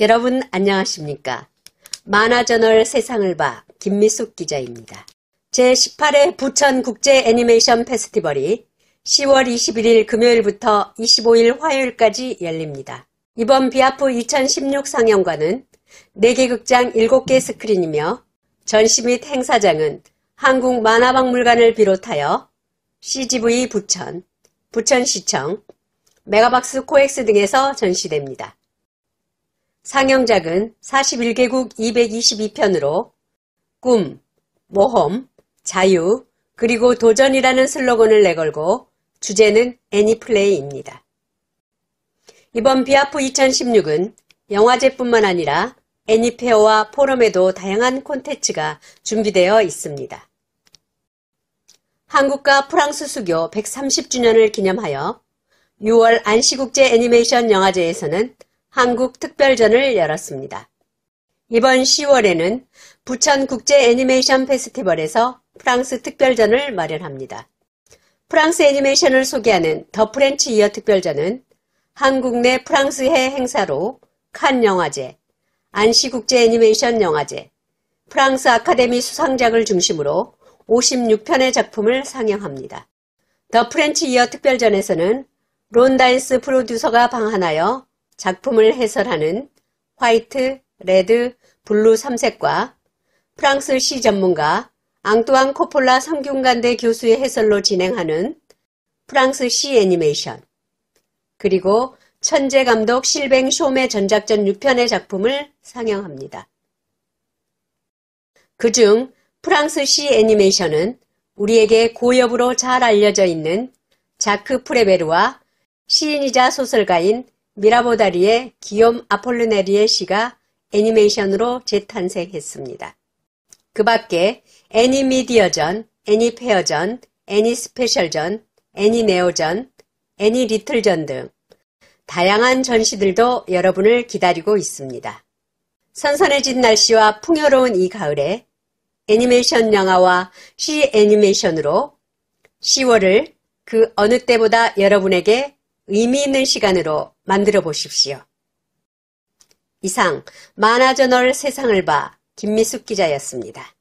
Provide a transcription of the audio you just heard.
여러분 안녕하십니까. 만화저널 세상을 봐 김미숙 기자입니다. 제18회 부천 국제 애니메이션 페스티벌이 10월 21일 금요일부터 25일 화요일까지 열립니다. 이번 비아프 2016 상영관은 4개 극장 7개 스크린이며 전시 및 행사장은 한국만화박물관을 비롯하여 CGV 부천, 부천시청, 메가박스 코엑스 등에서 전시됩니다. 상영작은 41개국 222편으로 꿈, 모험, 자유, 그리고 도전이라는 슬로건을 내걸고 주제는 애니플레이입니다. 이번 비아프 2016은 영화제뿐만 아니라 애니페어와 포럼에도 다양한 콘텐츠가 준비되어 있습니다. 한국과 프랑스 수교 130주년을 기념하여 6월 안시국제 애니메이션 영화제에서는 한국 특별전을 열었습니다. 이번 10월에는 부천 국제 애니메이션 페스티벌에서 프랑스 특별전을 마련합니다. 프랑스 애니메이션을 소개하는 더 프렌치 이어 특별전은 한국 내 프랑스해 행사로 칸 영화제, 안시 국제 애니메이션 영화제, 프랑스 아카데미 수상작을 중심으로 56편의 작품을 상영합니다. 더 프렌치 이어 특별전에서는 론다인스 프로듀서가 방한하여 작품을 해설하는 화이트, 레드, 블루 3색과 프랑스 시 전문가 앙뚜안 코폴라 성균관대 교수의 해설로 진행하는 프랑스 시 애니메이션 그리고 천재 감독 실뱅 쇼메 전작전 6편의 작품을 상영합니다. 그 중 프랑스 시 애니메이션은 우리에게 고엽으로 잘 알려져 있는 자크 프레베르와 시인이자 소설가인 미라보다리의 기욤 아폴르네리의 시가 애니메이션으로 재탄생했습니다. 그 밖에 애니미디어전, 애니페어전, 애니스페셜전, 애니네오전, 애니리틀전 등 다양한 전시들도 여러분을 기다리고 있습니다. 선선해진 날씨와 풍요로운 이 가을에 애니메이션 영화와 시 애니메이션으로 10월을 그 어느 때보다 여러분에게 의미 있는 시간으로 만들어 보십시오. 이상 만화저널 세상을 봐 김미숙 기자였습니다.